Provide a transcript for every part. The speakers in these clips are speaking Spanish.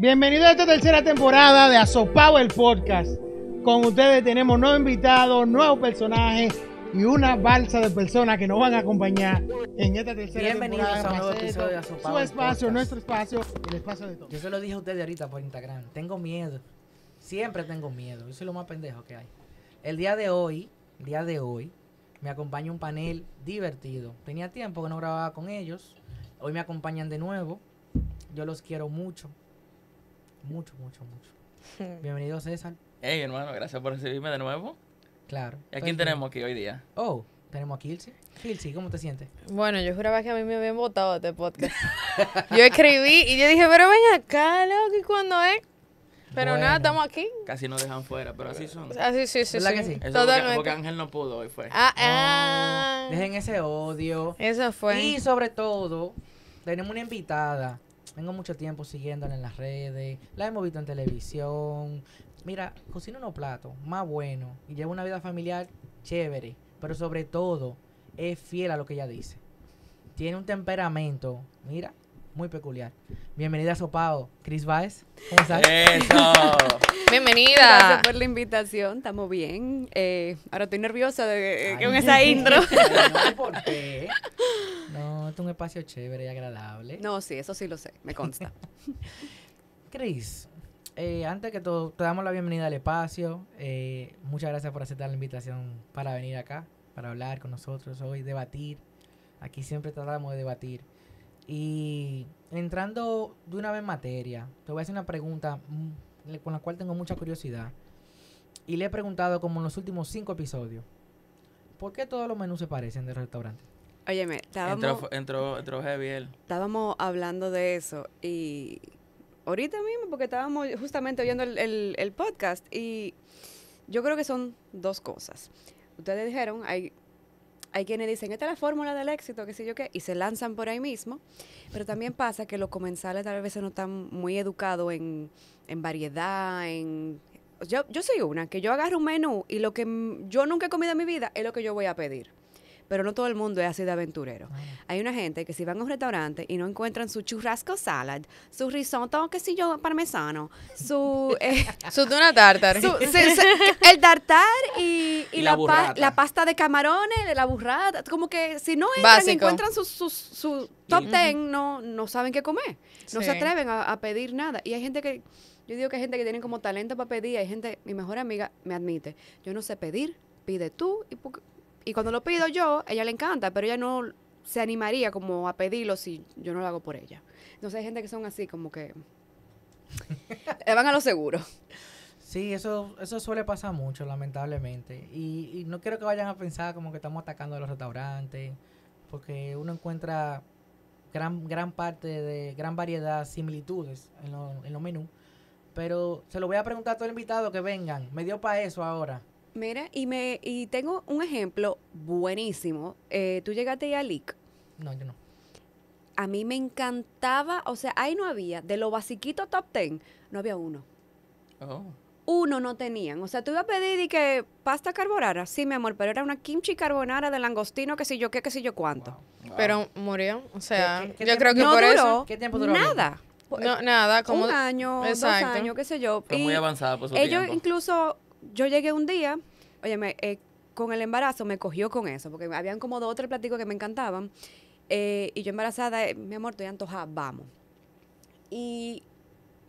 Bienvenidos a esta tercera temporada de Azopower el Podcast. Con ustedes tenemos nuevos invitados, nuevos personajes y una balsa de personas que nos van a acompañar en esta tercera Bienvenidos a nuevo Su espacio, nuestro espacio, el espacio de todos. Yo se lo dije a ustedes ahorita por Instagram. Tengo miedo. Siempre tengo miedo. Yo soy lo más pendejo que hay. El día de hoy, el día de hoy, me acompaña un panel divertido. Tenía tiempo que no grababa con ellos. Hoy me acompañan de nuevo. Yo los quiero mucho. Mucho, mucho, mucho. Bienvenido, César. Hey, hermano, gracias por recibirme de nuevo. Claro. ¿Y a pues quién tenemos aquí hoy día? Oh, tenemos a Kilsi. Kilsi, ¿cómo te sientes? Bueno, yo juraba que a mí me habían votado este podcast. yo escribí y yo dije, pero ven acá, loco, ¿y cuando es? Pero nada, estamos aquí. Casi nos dejan fuera, pero así son. Así, ah, sí, sí. que sí? Porque, Ángel no pudo hoy, fue. Ah, oh, ah. dejen ese odio. Eso fue. Y sobre todo, tenemos una invitada tengo mucho tiempo siguiéndola en las redes, la hemos visto en televisión. Mira, cocina unos platos más bueno y lleva una vida familiar chévere, pero sobre todo es fiel a lo que ella dice. Tiene un temperamento, mira, muy peculiar. Bienvenida a Sopao, Chris Baez. ¿Cómo Bienvenida. Gracias por la invitación, estamos bien. Eh, ahora estoy nerviosa de, eh, con esa intro. No, ¿Por qué? un espacio chévere y agradable. No, sí, eso sí lo sé, me consta. Cris, eh, antes que todo, te damos la bienvenida al espacio. Eh, muchas gracias por aceptar la invitación para venir acá, para hablar con nosotros hoy, debatir. Aquí siempre tratamos de debatir. Y entrando de una vez en materia, te voy a hacer una pregunta mm, con la cual tengo mucha curiosidad. Y le he preguntado como en los últimos cinco episodios, ¿por qué todos los menús se parecen de restaurante? Óyeme, estábamos... Entró, entró, entró heavy Estábamos hablando de eso y ahorita mismo, porque estábamos justamente oyendo el, podcast y yo creo que son dos cosas. Ustedes dijeron, hay hay quienes dicen, esta es la fórmula del éxito, qué sé yo qué, y se lanzan por ahí mismo. Pero también pasa que los comensales tal vez no están muy educados en, en variedad, en... Yo, yo soy una, que yo agarro un menú y lo que yo nunca he comido en mi vida es lo que yo voy a pedir pero no todo el mundo es así de aventurero. Hay una gente que si van a un restaurante y no encuentran su churrasco salad, su risotto, qué sé yo, parmesano, su... Eh, su tuna tartar. el tartar y, la, pasta de camarones, la burrata, como que si no entran, encuentran sus... Su, top mm. ten no, no saben qué comer, no se atreven a, pedir nada. Y hay gente que, yo digo que hay gente que tiene como talento para pedir, hay gente, mi mejor amiga me admite, yo no sé pedir, pide tú y y cuando lo pido yo, ella le encanta, pero ella no se animaría como a pedirlo si yo no lo hago por ella. Entonces hay gente que son así, como que van a lo seguro. Sí, eso, eso suele pasar mucho, lamentablemente. Y, y no quiero que vayan a pensar como que estamos atacando a los restaurantes, porque uno encuentra gran, gran parte de, gran variedad, similitudes en, en los menús. Pero se lo voy a preguntar a todo el invitado que vengan. Me dio para eso ahora. Mira, y, me, y tengo un ejemplo buenísimo. Eh, tú llegaste a Lick. No, yo no. A mí me encantaba, o sea, ahí no había, de lo basiquito top ten, no había uno. Oh uno no tenían. O sea, tú ibas a pedir y que pasta carbonara. Sí, mi amor, pero era una kimchi carbonara de langostino, que sé yo qué, qué sé yo cuánto. Pero murió. O sea, yo creo que por eso. ¿Qué tiempo duró? Nada. nada, como. Un año, dos años, qué sé yo. Fue muy avanzada por su Ellos incluso yo llegué un día, oye, eh, con el embarazo me cogió con eso, porque habían como dos o tres platicos que me encantaban. Eh, y yo embarazada, me eh, mi amor, estoy antojada, vamos. Y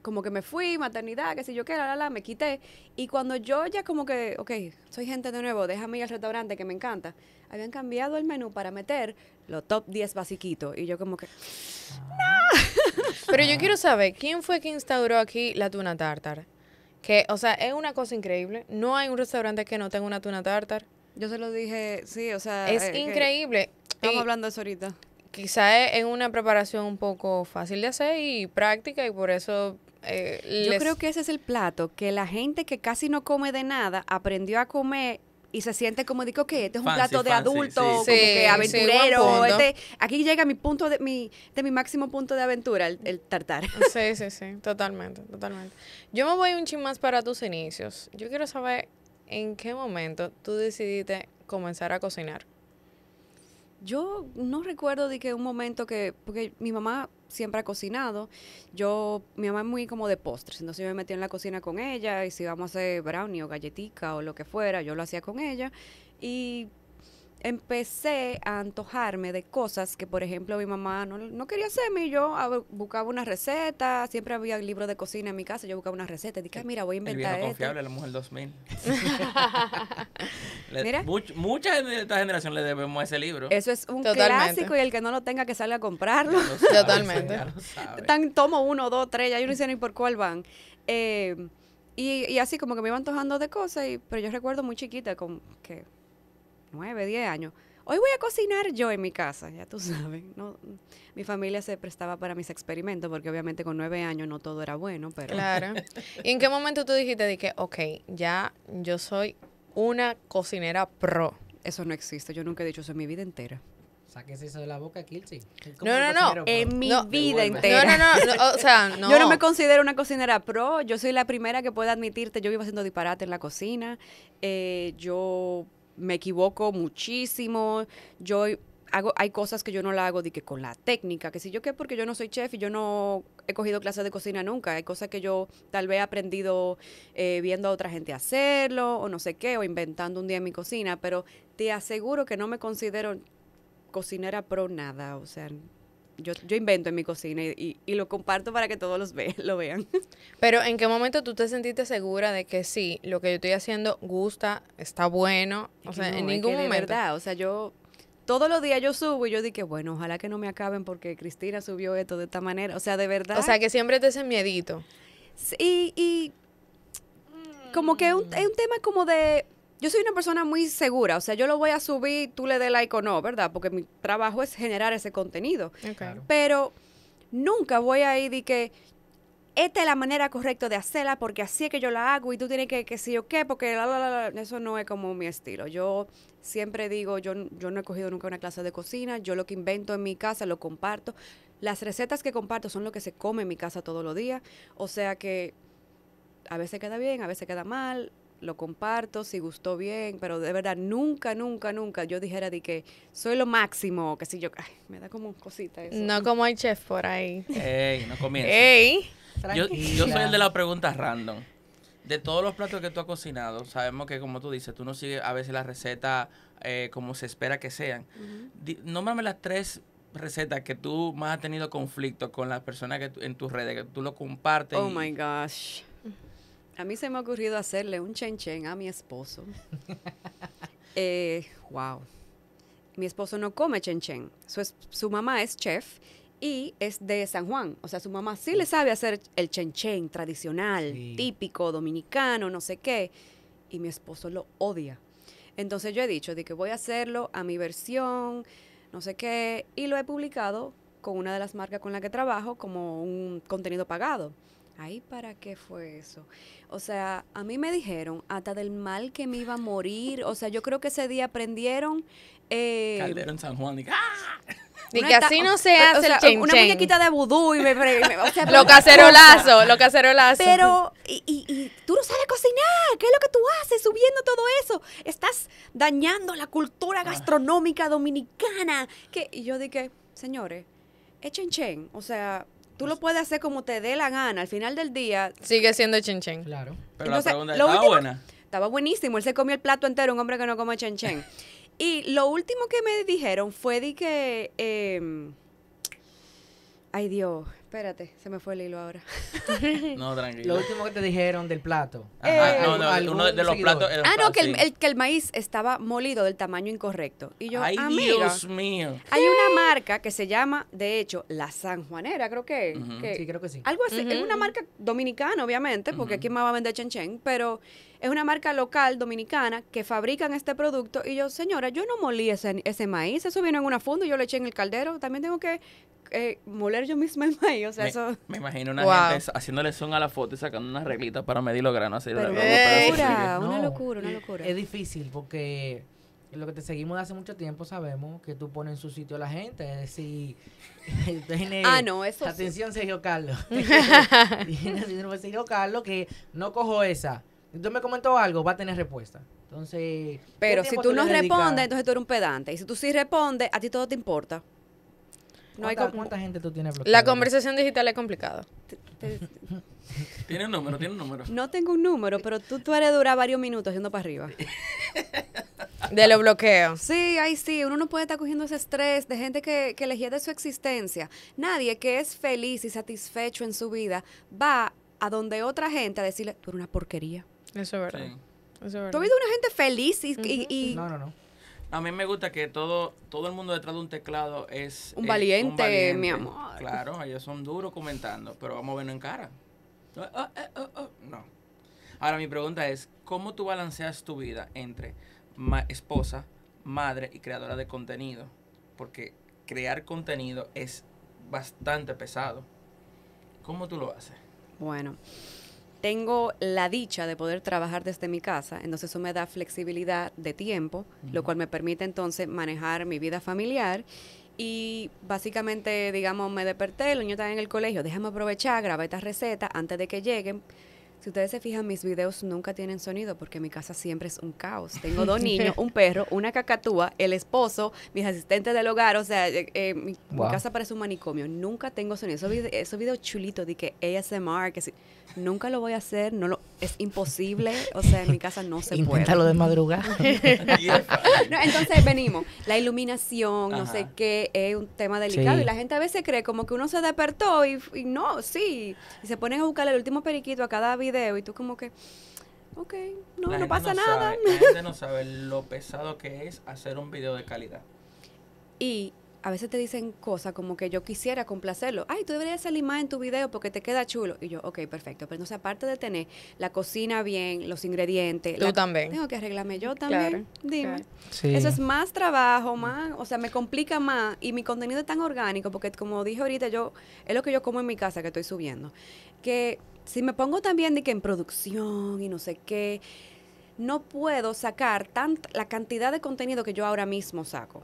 como que me fui, maternidad, qué sé yo qué, la, la, me quité. Y cuando yo ya como que, ok, soy gente de nuevo, déjame ir al restaurante que me encanta, habían cambiado el menú para meter los top 10 basiquitos. Y yo como que, ah. no. Pero yo quiero saber, ¿quién fue que instauró aquí la tuna tártara? Que, o sea, es una cosa increíble. No hay un restaurante que no tenga una tuna tartar. Yo se lo dije, sí, o sea. Es eh, increíble. Estamos hablando de eso ahorita. Quizá es una preparación un poco fácil de hacer y práctica, y por eso eh, Yo creo que ese es el plato que la gente que casi no come de nada aprendió a comer y se siente como digo que este es un plato de adulto, como que aventurero. Este, aquí llega mi punto de mi, de mi máximo punto de aventura, el, tartar. Sí, sí, sí, totalmente, totalmente. Yo me voy un chin más para tus inicios. Yo quiero saber en qué momento tú decidiste comenzar a cocinar yo no recuerdo de que un momento que, porque mi mamá siempre ha cocinado, yo, mi mamá es muy como de postres, entonces yo me metí en la cocina con ella y si íbamos a hacer brownie o galletica o lo que fuera, yo lo hacía con ella y empecé a antojarme de cosas que, por ejemplo, mi mamá no, quería hacerme yo buscaba una receta, siempre había libros de cocina en mi casa, yo buscaba una receta dije, ah, mira, voy a inventar El este". confiable, la mujer 2000. muchas de esta generación le debemos ese libro. Eso es un clásico y el que no lo tenga que salga a comprarlo. Totalmente. Tan, tomo uno, dos, tres, ya yo no sé ni por cuál van. Eh, y, y así como que me iba antojando de cosas, y, pero yo recuerdo muy chiquita con que nueve, 10 años. Hoy voy a cocinar yo en mi casa, ya tú sabes. Mi familia se prestaba para mis experimentos porque obviamente con nueve años no todo era bueno, pero... Claro. ¿Y en qué momento tú dijiste de que, ok, ya yo soy una cocinera pro? Eso no existe, yo nunca he dicho eso en mi vida entera. Sáquese eso de la boca, Kilsi. No, no, no. En mi vida entera. No, no, no, O sea, no. Yo no me considero una cocinera pro. Yo soy la primera que puede admitirte. Yo vivo haciendo disparate en la cocina. Eh, yo me equivoco muchísimo, yo hago, hay cosas que yo no la hago de que con la técnica, que si yo qué, porque yo no soy chef y yo no he cogido clases de cocina nunca, hay cosas que yo tal vez he aprendido eh, viendo a otra gente hacerlo o no sé qué, o inventando un día en mi cocina, pero te aseguro que no me considero cocinera pro nada, o sea, yo, yo invento en mi cocina y, lo comparto para que todos lo vean. Pero ¿en qué momento tú te sentiste segura de que sí, lo que yo estoy haciendo gusta, está bueno? o sea, en ningún momento. Verdad, o sea, yo todos los días yo subo y yo dije, bueno, ojalá que no me acaben porque Cristina subió esto de esta manera. O sea, de verdad. O sea, que siempre te ese miedito. Sí, y como que es un tema como de yo soy una persona muy segura, o sea, yo lo voy a subir, tú le des like o no, ¿verdad? Porque mi trabajo es generar ese contenido. Pero nunca voy a ir de que esta es la manera correcta de hacerla porque así es que yo la hago y tú tienes que, que sí o qué, porque eso no es como mi estilo. Yo siempre digo, yo, yo no he cogido nunca una clase de cocina, yo lo que invento en mi casa lo comparto. Las recetas que comparto son lo que se come en mi casa todos los días, o sea que a veces queda bien, a veces queda mal, lo comparto, si gustó bien, pero de verdad nunca, nunca, nunca yo dijera de que soy lo máximo, que si yo, me da como cosita eso. No como hay chef por ahí. Ey, no comienza. Ey. Yo, yo soy el de las preguntas random. De todos los platos que tú has cocinado, sabemos que como tú dices, tú no sigues a veces las recetas eh, como se espera que sean. Nómame las tres recetas que tú más has tenido conflicto con las personas que en tus redes, que tú lo compartes. Oh my gosh. A mí se me ha ocurrido hacerle un chen chen a mi esposo. wow. Eh, mi esposo no come chen chen. Su, su mamá es chef y es de San Juan. O sea, su mamá sí le sabe hacer el chen chen tradicional, típico, dominicano, no sé qué. Y mi esposo lo odia. Entonces yo he dicho de que voy a hacerlo a mi versión, no sé qué, y lo he publicado con una de las marcas con la que trabajo como un contenido pagado. Ay, ¿para qué fue eso? O sea, a mí me dijeron hasta del mal que me iba a morir. O sea, yo creo que ese día aprendieron. Eh, San Juan. Y, que así no se hace Una muñequita de vudú y me. me, lo cacerolazo, lo cacerolazo. Pero, y, tú no sabes cocinar. ¿Qué es lo que tú haces subiendo todo eso? Estás dañando la cultura ah. gastronómica dominicana. Que, y yo dije, señores, es chen. O sea, Tú lo puedes hacer como te dé la gana. Al final del día. Sigue siendo chincheng. Claro. Pero la pregunta es estaba buena. Estaba buenísimo. Él se comió el plato entero, un hombre que no come chenchen. y lo último que me dijeron fue de que. Em, Ay Dios, espérate, se me fue el hilo ahora. no, tranquilo. Lo último que te dijeron del plato. Eh, Ajá, no, no uno de, los platos. ah, no, que, el, que el maíz estaba molido del tamaño incorrecto. Y yo, Ay, Dios mío. Hay una marca que se llama, de hecho, la San Juanera, creo que. sí, creo que sí. Algo así. Es una marca dominicana, obviamente, porque aquí más va a vender chenchen, pero es una marca local dominicana que fabrican este producto. Y yo, señora, yo no molí ese, maíz, eso vino en una funda y yo lo eché en el caldero. También tengo que eh, moler yo misma el maíz. O sea, eso. Me imagino una gente haciéndole son a la foto y sacando una reglitas para medir los granos. una locura, una locura. Es difícil porque lo que te seguimos de hace mucho tiempo sabemos que tú pones en su sitio a la gente. Es decir, ah, no, eso Atención, Sergio Carlos. tiene Sergio Carlos que no cojo esa si tú me comentó algo, va a tener respuesta. Entonces. Pero si tú, no respondes, entonces tú eres un pedante. Y si tú sí respondes, a ti todo te importa. No hay ¿Cuánta gente tú tienes bloqueada? La conversación digital es complicada. tiene un número, tiene un número. No tengo un número, pero tú, tú eres durar varios minutos yendo para arriba. de los bloqueos. Sí, ahí sí. Uno no puede estar cogiendo ese estrés de gente que, que elegía de su existencia. Nadie que es feliz y satisfecho en su vida va a donde otra gente a decirle, tú eres una porquería. Eso es verdad. ¿Tú has visto una gente feliz y, No, no, no. A mí me gusta que todo, todo el mundo detrás de un teclado es... Un valiente, mi amor. Claro, ellos son duros comentando, pero vamos a verlo en cara. Ah, ah, ah, no. Ahora, mi pregunta es, ¿cómo tú balanceas tu vida entre esposa, madre y creadora de contenido? Porque crear contenido es bastante pesado. ¿Cómo tú lo haces? Bueno, tengo la dicha de poder trabajar desde mi casa, entonces eso me da flexibilidad de tiempo, lo cual me permite entonces manejar mi vida familiar y básicamente, digamos, me desperté, el niño está en el colegio, déjame aprovechar, graba estas recetas antes de que lleguen si ustedes se fijan, mis videos nunca tienen sonido porque mi casa siempre es un caos. Tengo dos niños, un perro, una cacatúa, el esposo, mis asistentes del hogar. O sea, eh, eh, mi, casa parece un manicomio. Nunca tengo sonido. Esos videos video chulito de que ASMR, que nunca lo voy a hacer, no lo, es imposible. O sea, en mi casa no se puede. Inténtalo de madrugada. entonces venimos. La iluminación, no sé qué, es un tema delicado. Y la gente a veces cree como que uno se despertó y, y no, sí. Y se ponen a buscar el último periquito a cada video y tú como que, ok, no, pasa nada. la gente no sabe lo pesado que es hacer un video de calidad. Y a veces te dicen cosas como que yo quisiera complacerlo. Ay, tú deberías hacer en tu video porque te queda chulo. Y yo, ok, perfecto. Pero no sé aparte de tener la cocina bien, los ingredientes. Tú también. Tengo que arreglarme yo también. Dime. Eso es más trabajo, más. O sea, me complica más. Y mi contenido es tan orgánico porque, como dije ahorita, yo es lo que yo como en mi casa que estoy subiendo. Que si me pongo también de que en producción y no sé qué, no puedo sacar tant, la cantidad de contenido que yo ahora mismo saco.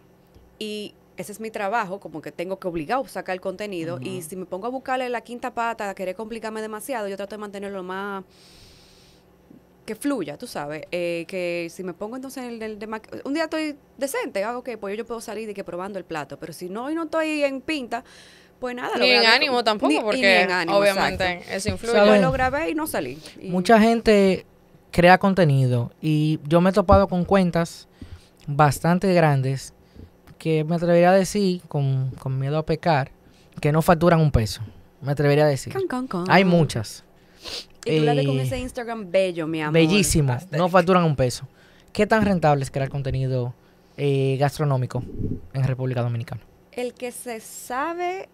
Y ese es mi trabajo, como que tengo que obligado a sacar el contenido. Y si me pongo a buscarle la quinta pata, a querer complicarme demasiado, yo trato de mantenerlo más que fluya, tú sabes. Eh, que si me pongo entonces en el, de un día estoy decente, hago ah, que pues yo puedo salir de que probando el plato, pero si no, y no estoy en pinta, pues nada, ni en ánimo tampoco, porque obviamente eso influye. Yo lo grabé y no salí. Mucha gente crea contenido y yo me he topado con cuentas bastante grandes que me atrevería a decir, con, miedo a pecar, que no facturan un peso. Me atrevería a decir. Hay muchas. Y tú con eh, ese Instagram bello, mi amor. Bellísimo. No facturan un peso. ¿Qué tan rentable es crear contenido eh, gastronómico en República Dominicana? El que se sabe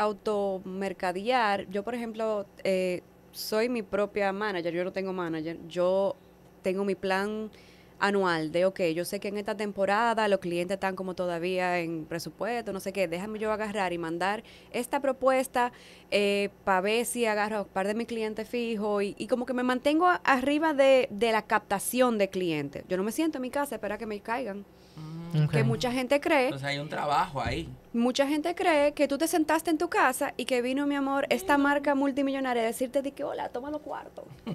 automercadear, yo por ejemplo eh, soy mi propia manager, yo no tengo manager, yo tengo mi plan anual de, ok, yo sé que en esta temporada los clientes están como todavía en presupuesto, no sé qué, déjame yo agarrar y mandar esta propuesta eh, para ver si agarro un par de mis clientes fijos y, como que me mantengo arriba de, de la captación de clientes. Yo no me siento en mi casa, espera que me caigan. Que mucha gente cree. sea, hay un trabajo ahí. Mucha gente cree que tú te sentaste en tu casa y que vino, mi amor, esta marca multimillonaria a decirte de que, hola, toma los cuartos.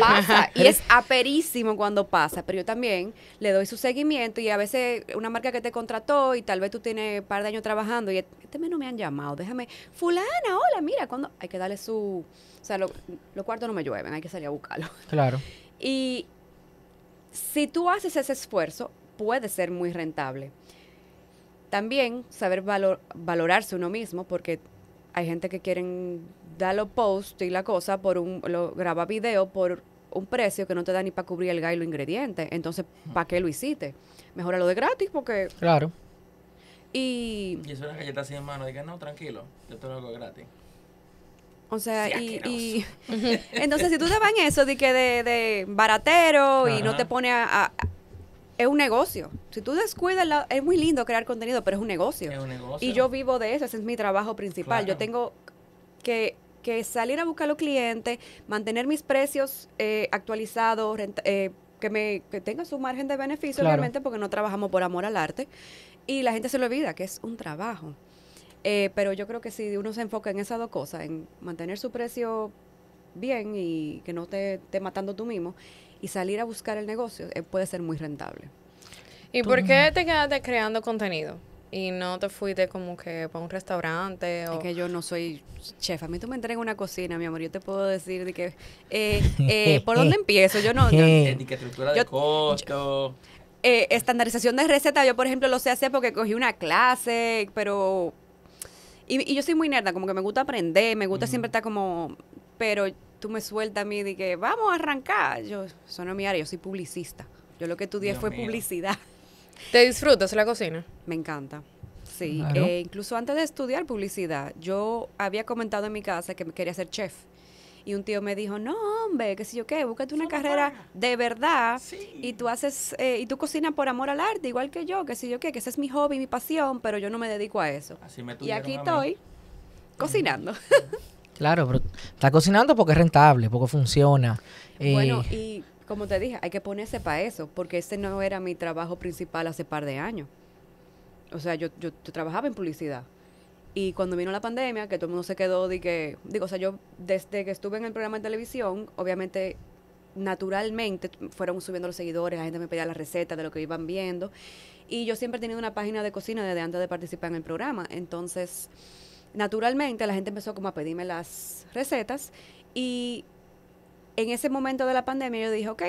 pasa. Y es aperísimo cuando pasa. Pero yo también le doy su seguimiento y a veces una marca que te contrató y tal vez tú tienes un par de años trabajando y e-, este no me han llamado. Déjame, fulana, hola, mira, cuando hay que darle su. O sea, los lo cuartos no me llueven, hay que salir a buscarlo. Claro. Y si tú haces ese esfuerzo, puede ser muy rentable. También saber valorarse uno mismo, porque hay gente que quieren dar los posts y la cosa por un, lo, graba video por un precio que no te da ni para cubrir el gas y los ingredientes. Entonces, ¿para qué lo hiciste? Mejora lo de gratis porque... Claro. Y... Y eso es una galleta así en mano, no, tranquilo, yo te lo hago gratis. O sea, y, entonces si tú te vas en eso de que de, baratero y no te pone a, es un negocio. Si tú descuidas, es muy lindo crear contenido, pero es un negocio. Es un negocio. Y yo vivo de eso, ese es mi trabajo principal. Yo tengo que, salir a buscar a los clientes, mantener mis precios eh, actualizados, eh, que, me, tenga su margen de beneficio, realmente, obviamente, porque no trabajamos por amor al arte. Y la gente se lo olvida, que es un trabajo. Eh, pero yo creo que si uno se enfoca en esas dos cosas, en mantener su precio bien y que no te esté matando tú mismo, y salir a buscar el negocio eh, puede ser muy rentable. ¿Y por qué te quedaste creando contenido? Y no te fuiste como que para un restaurante o... Es que yo no soy chef. A mí tú me entregas una cocina, mi amor. Yo te puedo decir de que... Eh, eh, ¿Por dónde empiezo? Yo no... qué de costo... estandarización de recetas. Yo, por ejemplo, lo sé hacer porque cogí una clase, pero... Y, yo soy muy nerda, como que me gusta aprender, me gusta siempre estar como... Pero tú me sueltas a mí y que vamos a arrancar. Yo, eso no es mi área, yo soy publicista. Yo lo que estudié fue publicidad. ¿Te disfrutas la cocina? Me encanta. Sí, eh, incluso antes de estudiar publicidad, yo había comentado en mi casa que me quería ser chef. Y un tío me dijo, no, hombre, qué sé yo qué, búscate una carrera de verdad y tú haces, eh, y tú cocinas por amor al arte, igual que yo, qué sé yo qué, que ese es mi hobby, mi pasión, pero yo no me dedico a eso. y aquí estoy cocinando. Claro, pero está cocinando porque es rentable, porque funciona. Bueno, eh, y como te dije, hay que ponerse para eso, porque ese no era mi trabajo principal hace par de años. O sea, yo, yo, trabajaba en publicidad. Y cuando vino la pandemia, que todo el mundo se quedó de que, digo, o sea, yo desde que estuve en el programa de televisión, obviamente, naturalmente, fueron subiendo los seguidores, la gente me pedía las recetas de lo que iban viendo. Y yo siempre he tenido una página de cocina desde antes de participar en el programa. Entonces, naturalmente la gente empezó como a pedirme las recetas y en ese momento de la pandemia yo dije, ok,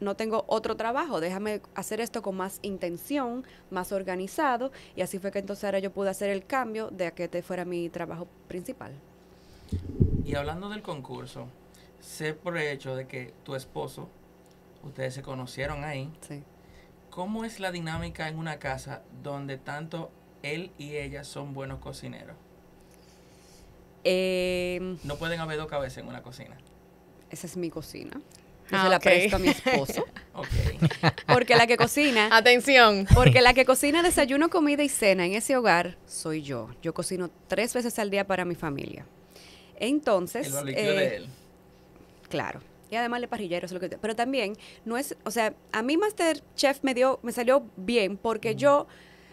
no tengo otro trabajo, déjame hacer esto con más intención, más organizado y así fue que entonces ahora yo pude hacer el cambio de que este fuera mi trabajo principal. Y hablando del concurso, sé por el hecho de que tu esposo, ustedes se conocieron ahí. ¿Cómo es la dinámica en una casa donde tanto él y ella son buenos cocineros? Em, no pueden haber dos cabezas en una cocina. Esa es mi cocina. ah, la a mi esposo. Porque la que cocina. Atención. Porque la que cocina desayuno, comida y cena en ese hogar soy yo. Yo cocino tres veces al día para mi familia. Entonces. Eh, claro. Y además le parrillero, es lo que. Pero también, no es. O sea, a mí Masterchef me dio, me salió bien porque yo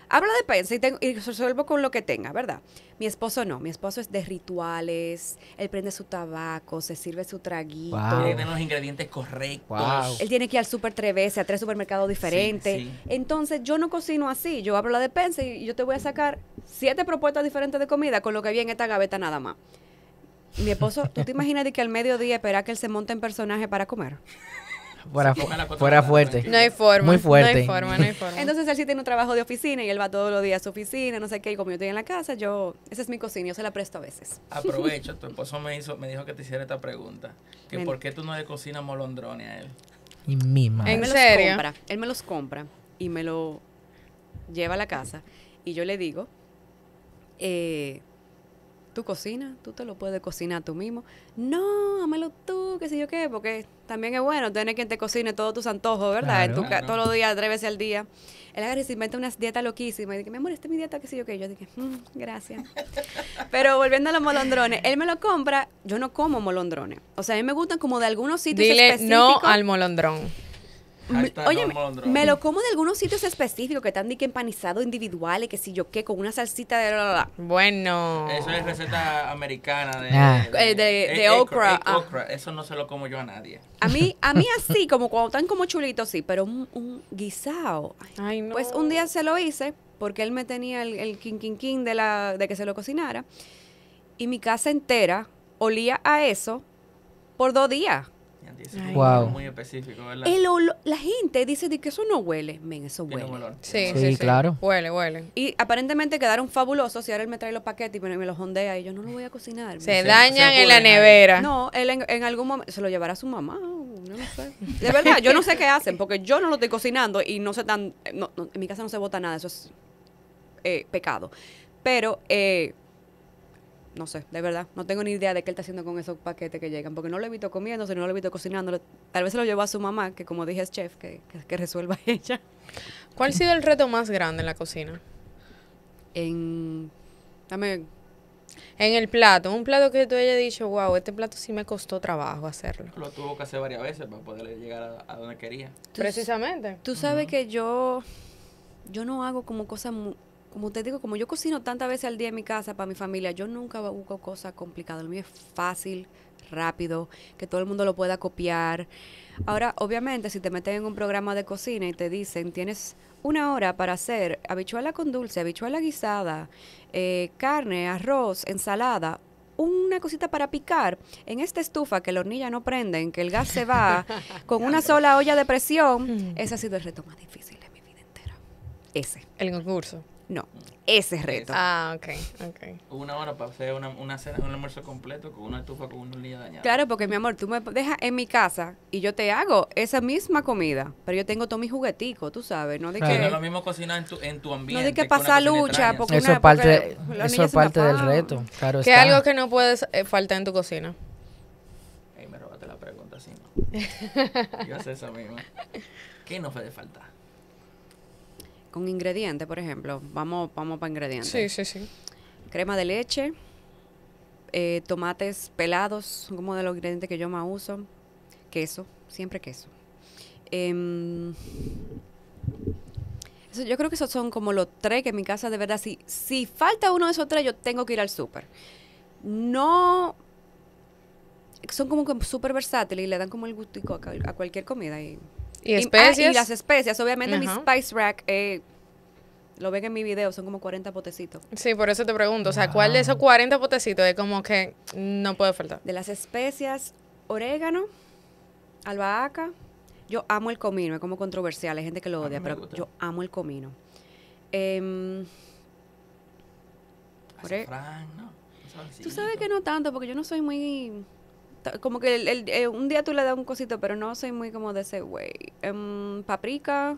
hablo de pensa y, resuelvo con lo que tenga, ¿verdad? Mi esposo no, mi esposo es de rituales, él prende su tabaco, se sirve su traguito. Tiene los ingredientes correctos. Él tiene que ir al super tres veces, a tres supermercados diferentes. Entonces yo no cocino así, yo hablo de pensa y yo te voy a sacar siete propuestas diferentes de comida con lo que viene en esta gaveta nada más. Mi esposo, ¿tú te imaginas de que al mediodía espera que él se monte en personaje para comer? fuera, fuerte. No hay forma. Muy fuerte. No hay forma, no hay forma. Entonces él sí tiene un trabajo de oficina y él va todos los días a su oficina, no sé qué, y como yo estoy en la casa, yo, esa es mi cocina, yo se la presto a veces. Aprovecho, tu esposo me hizo, me dijo que te hiciera esta pregunta, que por qué tú no le cocinas molondrones a él. Y mi madre. ¿En él me serio? Los compra, él me los compra y me lo lleva a la casa y yo le digo, eh, tú cocinas, tú te lo puedes cocinar tú mismo. No, hámelo tú, qué sé yo qué, porque también es bueno tener quien te cocine todos tus antojos, ¿verdad? en Todos los días, tres veces al día. Él agarra y se inventa unas dieta loquísimas. Y dice mi amor, esta es mi dieta, qué sé yo qué. Yo dije, mm, gracias. Pero volviendo a los molondrones, él me lo compra, yo no como molondrones. O sea, a mí me gustan como de algunos sitios Dile no al molondrón. Oye, me lo como de algunos sitios específicos que están de que empanizado individuales, que si yo qué, con una salsita de... Bueno. Eso es receta americana de, ah. eh, eh, eh, ah. okra. Eso no se lo como yo a nadie. A mí, a mí así, como cuando están como chulitos, sí, pero un, guisado. Ay, no. Pues un día se lo hice porque él me tenía el, el king de, la, de que se lo cocinara y mi casa entera olía a eso por dos días. Muy específico, la gente dice de que eso no huele. Men, eso huele. Sí, sí, claro. Huele, huele. Y aparentemente quedaron fabulosos. Y ahora él me trae los paquetes y me los ondea. Y yo no lo voy a cocinar. Se dañan en la nevera. No, él en, algún momento se lo llevará a su mamá. De verdad, yo no sé qué hacen. Porque yo no lo estoy cocinando. Y no se tan. en mi casa no se bota nada. Eso es eh, pecado. Pero. Eh, no sé, de verdad, no tengo ni idea de qué él está haciendo con esos paquetes que llegan, porque no lo he visto comiendo, no lo he visto cocinando, tal vez se lo llevó a su mamá, que como dije es chef, que, que, resuelva ella. ¿Cuál ha sido el reto más grande en la cocina? En... Dame... En el plato, un plato que tú hayas dicho, wow, este plato sí me costó trabajo hacerlo. Lo tuvo que hacer varias veces para poder llegar a, donde quería. Precisamente. Tú sabes que yo, yo no hago como cosas como te digo, como yo cocino tantas veces al día en mi casa para mi familia, yo nunca busco cosas complicadas. Lo mío es fácil, rápido, que todo el mundo lo pueda copiar. Ahora, obviamente, si te meten en un programa de cocina y te dicen, tienes una hora para hacer habichuela con dulce, habichuela guisada, eh, carne, arroz, ensalada, una cosita para picar en esta estufa que la hornilla no prenden, que el gas se va, con una sola olla de presión, mm. ese ha sido el reto más difícil de mi vida entera. Ese. El concurso. No, ese es reto. Ah, ok, ok. Una hora para hacer una, una cena, un almuerzo completo con una estufa con un niño dañado. Claro, porque mi amor, tú me dejas en mi casa y yo te hago esa misma comida, pero yo tengo todo mi juguetico tú sabes, no de que... No es lo mismo cocinar en tu, en tu ambiente. No de que pasar lucha, porque eso, una, parte, eso es parte del reto, claro Que es algo que no puedes eh, faltar en tu cocina. Ey, me robaste la pregunta, sí, no. yo sé eso mismo ¿Qué no puede faltar? con ingredientes, por ejemplo, vamos, vamos para ingredientes. Sí, sí, sí. Crema de leche, eh, tomates pelados, como de los ingredientes que yo más uso, queso, siempre queso. Em, yo creo que esos son como los tres que en mi casa de verdad, si, si falta uno de esos tres, yo tengo que ir al súper. No son como súper versátiles y le dan como el gustico a cualquier comida y Ah, y especias. Y, las especias. Obviamente mi spice rack, eh, lo ven en mi video, son como 40 potecitos. Sí, por eso te pregunto. O sea, ¿cuál de esos 40 potecitos es como que no puede faltar? De las especias, orégano, albahaca. Yo amo el comino, es como controversial, hay gente que lo odia, pero yo amo el comino. Eh, no. Tú sabes que no tanto, porque yo no soy muy como que el, eh, un día tú le das un cosito, pero no soy muy como de ese güey. Em, paprika,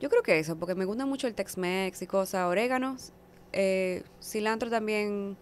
yo creo que eso, porque me gusta mucho el Tex-Mex y cosas, oréganos, eh, cilantro también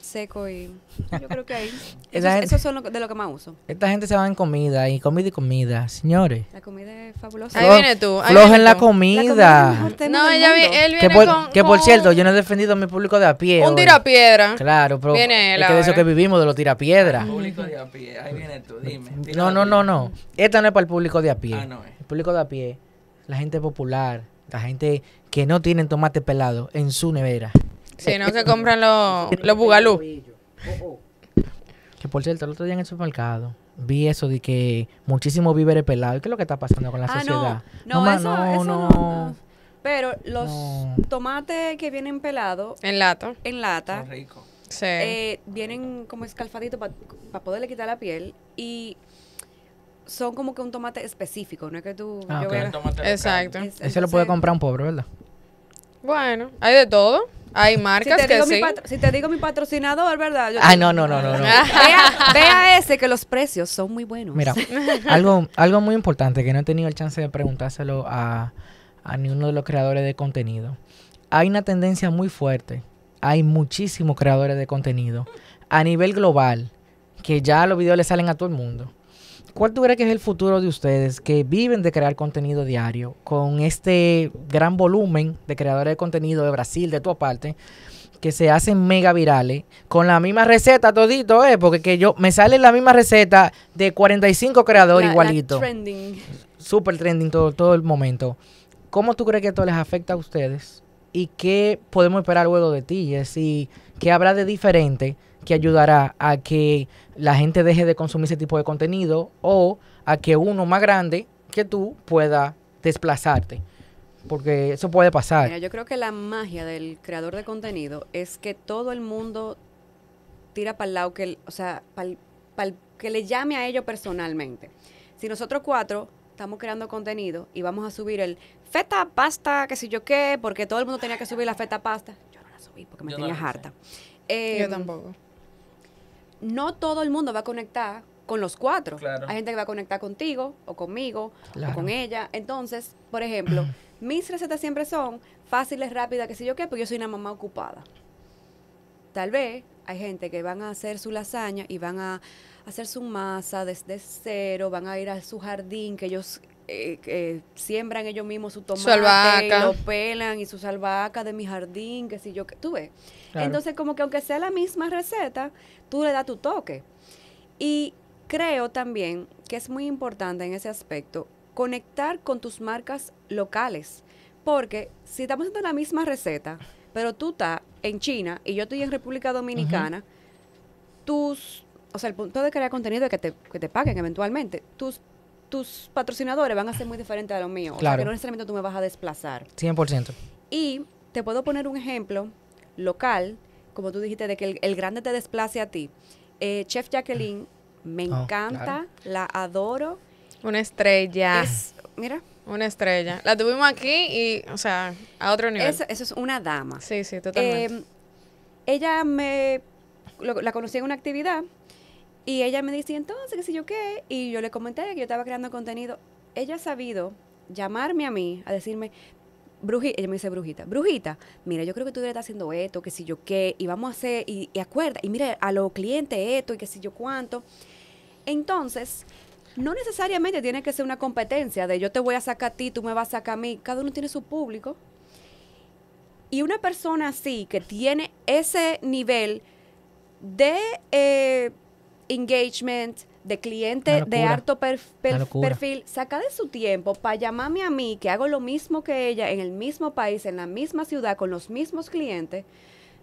seco y yo creo que ahí. Esos, son de lo que más uso. Esta gente se va en comida y comida y comida, señores. La comida es fabulosa. Ahí viene tú. los en la, Comida. no, ella él viene que por, que por cierto, yo no he defendido a mi público de a pie. Un tirapiedra. Claro, pero viene es que de eso que vivimos, de los tirapiedras. público de a pie, ahí viene tú, dime. No, no, no, no. Esta no es para el público de a pie. Ah, no es. El público de a pie, la gente popular, la gente que no tiene tomate pelado en su nevera. Si no se compran los, los bugalú. Que por cierto, el otro día en el supermercado vi eso de que muchísimos víveres pelados. ¿Qué es lo que está pasando con la ah, sociedad? No, eso, Pero los tomates que vienen pelados. En lata. En lata. Son Sí. Eh, vienen como escalfaditos para poderle quitar la piel y son como que un tomate específico, no es que tú... Ah, Exacto. Ese lo puede comprar un pobre, ¿verdad? Bueno, hay de todo. Hay marcas si que sí. Si te digo mi patrocinador, ¿verdad? Ay, no, no, no, no. vea, ese que los precios son muy buenos. Mira, algo, algo muy importante que no he tenido el chance de preguntárselo a, a ninguno de los creadores de contenido. Hay una tendencia muy fuerte. Hay muchísimos creadores de contenido a nivel global que ya los videos le salen a todo el mundo. ¿Cuál tú crees que es el futuro de ustedes que viven de crear contenido diario con este gran volumen de creadores de contenido de Brasil, de tu parte, que se hacen mega virales con la misma receta todito, eh, porque que yo me sale la misma receta de 45 creadores igualito. trending. Super trending todo, el momento. ¿Cómo tú crees que esto les afecta a ustedes? ¿Y qué podemos esperar luego de ti, ¿Qué habrá de diferente que ayudará a que la gente deje de consumir ese tipo de contenido o a que uno más grande que tú pueda desplazarte. Porque eso puede pasar. yo creo que la magia del creador de contenido es que todo el mundo tira para el lado que, o sea, para que le llame a ello personalmente. Si nosotros cuatro estamos creando contenido y vamos a subir el feta pasta, que si yo qué, porque todo el mundo tenía que subir la feta pasta. Yo no la subí porque me tenía harta. yo em, tampoco no todo el mundo va a conectar con los cuatro. Claro. Hay gente que va a conectar contigo o conmigo o con ella. Entonces, por ejemplo, mis recetas siempre son fáciles, rápidas, que sé yo qué, porque yo soy una mamá ocupada. Tal vez hay gente que van a hacer su lasaña y van a hacer su masa desde cero, van a ir a su jardín, que ellos eh, siembran ellos mismos su tomate, lo pelan y su salvaca de mi jardín, que si yo, que tú ves. Entonces, como que aunque sea la misma receta, tú le das tu toque. Y creo también que es muy importante en ese aspecto conectar con tus marcas locales, porque si estamos haciendo la misma receta, pero tú estás en China y yo estoy en República Dominicana, tus, o sea, el punto de crear contenido es que te, que te paguen eventualmente, tus patrocinadores van a ser muy diferentes a los míos. Claro. O no necesariamente tú me vas a desplazar. 100%. Y te puedo poner un ejemplo local, como tú dijiste, de que el, grande te desplace a ti. Eh, Chef Jacqueline, me oh, encanta, la adoro. Una estrella. mira. Una estrella. La tuvimos aquí y, o sea, a otro nivel. Esa, eso es una dama. Sí, sí, totalmente. Em, ella me... la conocí en una actividad y ella me dice, entonces, qué sé yo qué. Y yo le comenté que yo estaba creando contenido. Ella ha sabido llamarme a mí, a decirme, brujita, ella me dice brujita, brujita, mira, yo creo que tú deberías estar haciendo esto, qué si yo qué, y vamos a hacer, y, acuerda, y mira, a los clientes esto, y qué si yo cuánto. Entonces, no necesariamente tiene que ser una competencia de yo te voy a sacar a ti, tú me vas a sacar a mí, cada uno tiene su público. Y una persona así, que tiene ese nivel de... Eh, engagement, de cliente de harto perfil, saca de su tiempo para llamarme a mí, que hago lo mismo que ella, en el mismo país, en la misma ciudad, con los mismos clientes.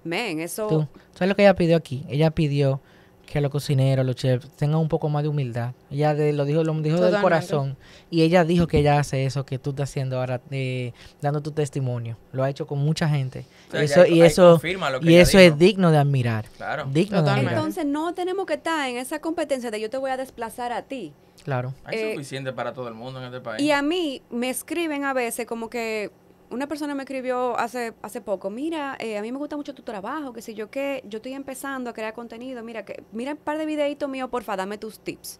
Men, eso... Tú, ¿Sabes lo que ella pidió aquí? Ella pidió que los cocineros, los chefs tengan un poco más de humildad. Ella lo dijo, lo dijo del corazón y ella dijo que ella hace eso que tú estás haciendo ahora, eh, dando tu testimonio. Lo ha hecho con mucha gente. y eso, y eso es digno de admirar. Claro. Digno de admirar. Entonces no tenemos que estar en esa competencia de yo te voy a desplazar a ti. Claro. Hay eh, suficiente para todo el mundo en este país. Y a mí me escriben a veces como que una persona me escribió hace, hace poco, mira, eh, a mí me gusta mucho tu trabajo, que si yo qué, yo estoy empezando a crear contenido, mira, que, mira un par de videitos míos, porfa, dame tus tips.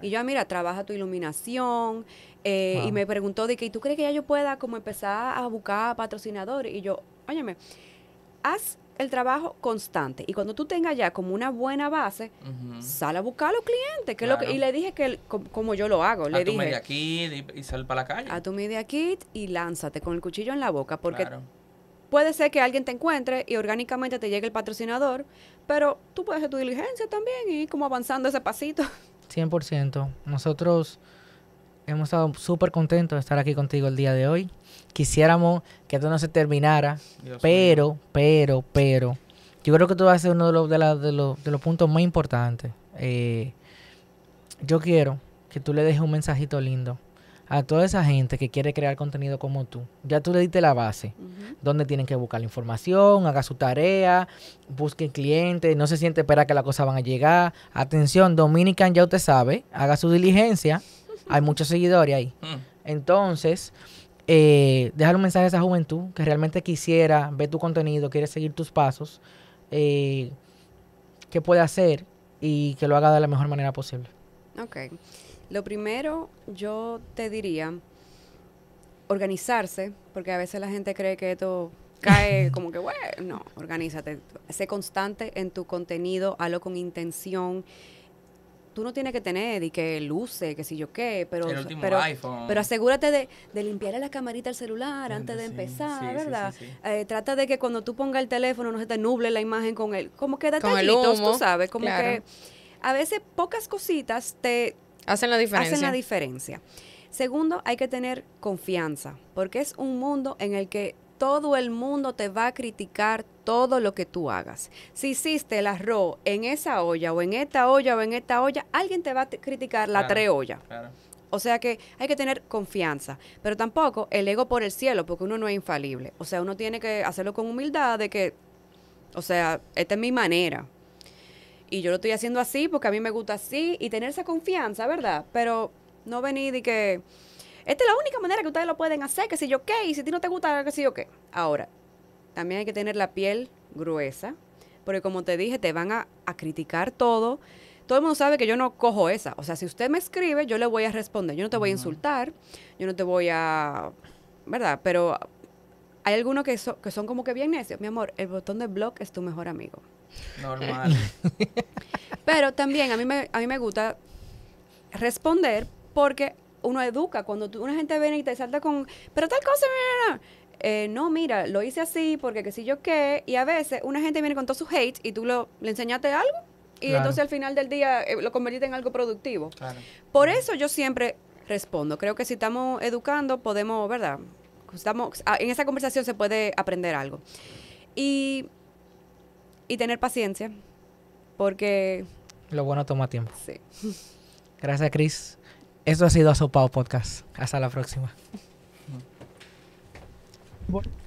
Y yo, ah, mira, trabaja tu iluminación. Eh, y ah. me preguntó de que, ¿tú crees que ya yo pueda como empezar a buscar patrocinadores? Y yo, óyeme, haz el trabajo constante. Y cuando tú tengas ya como una buena base, sal a buscar a los clientes. Que es lo que, y le dije que como, yo lo hago. A le tu media kit y, sal para la calle. A tu media kit y lánzate con el cuchillo en la boca. Porque puede ser que alguien te encuentre y orgánicamente te llegue el patrocinador, pero tú puedes hacer tu diligencia también y ir como avanzando ese pasito. 100%. Nosotros hemos estado súper contentos de estar aquí contigo el día de hoy quisiéramos que esto no se terminara, pero, pero, pero, yo creo que tú vas a ser uno de los, de, de, los, de los, puntos más importantes. Eh, yo quiero que tú le dejes un mensajito lindo a toda esa gente que quiere crear contenido como tú. Ya tú le diste la base, donde tienen que buscar la información, haga su tarea, busquen clientes, no se siente esperar que las cosas van a llegar. Atención, Dominican ya usted sabe, haga su diligencia. Hay muchos seguidores ahí. Mm. Entonces, eh, dejar un mensaje a esa juventud que realmente quisiera ver tu contenido, quiere seguir tus pasos, que eh, qué puede hacer y que lo haga de la mejor manera posible. Ok. Lo primero, yo te diría organizarse, porque a veces la gente cree que esto cae como que, bueno, no, organízate, sé constante en tu contenido, hazlo con intención tú no tienes que tener y que luce, que si yo qué, pero pero, asegúrate de, de limpiarle la camarita del celular antes de empezar, ¿verdad? Eh, trata de que cuando tú pongas el teléfono no se te nuble la imagen con él, como que detallitos, tú sabes, como que a veces pocas cositas te Hacen la diferencia. Segundo, hay que tener confianza, porque es un mundo en el que todo el mundo te va a criticar todo lo que tú hagas. Si hiciste el arroz en esa olla o en esta olla o en esta olla, alguien te va a criticar la treolla, tres olla. O sea que hay que tener confianza, pero tampoco el ego por el cielo, porque uno no es infalible. O sea, uno tiene que hacerlo con humildad de que, o sea, esta es mi manera. Y yo lo estoy haciendo así porque a mí me gusta así y tener esa confianza, ¿verdad? Pero no venir y que... Esta es la única manera que ustedes lo pueden hacer, que si yo qué, y si a ti no te gusta, que si yo qué. Ahora, también hay que tener la piel gruesa, porque como te dije, te van a, criticar todo. Todo el mundo sabe que yo no cojo esa. O sea, si usted me escribe, yo le voy a responder. Yo no te voy a insultar, yo no te voy a... ¿Verdad? Pero hay algunos que, que son como que bien necios. Mi amor, el botón de blog es tu mejor amigo. Normal. Pero también a mí me, a mí me gusta responder porque uno educa. Cuando una gente viene y te salta con, pero tal cosa, eh, no, mira, lo hice así porque qué sé yo qué, y a veces una gente viene con todos sus hates y tú le enseñaste algo y entonces al final del día eh, lo convertiste en algo productivo. Por eso yo siempre respondo, creo que si estamos educando podemos, ¿verdad? Estamos, ah, en esa conversación se puede aprender algo. Y, y tener paciencia, porque... Lo bueno toma tiempo. Sí. Gracias, Cris. Eso ha sido su Podcast. Hasta la próxima. What?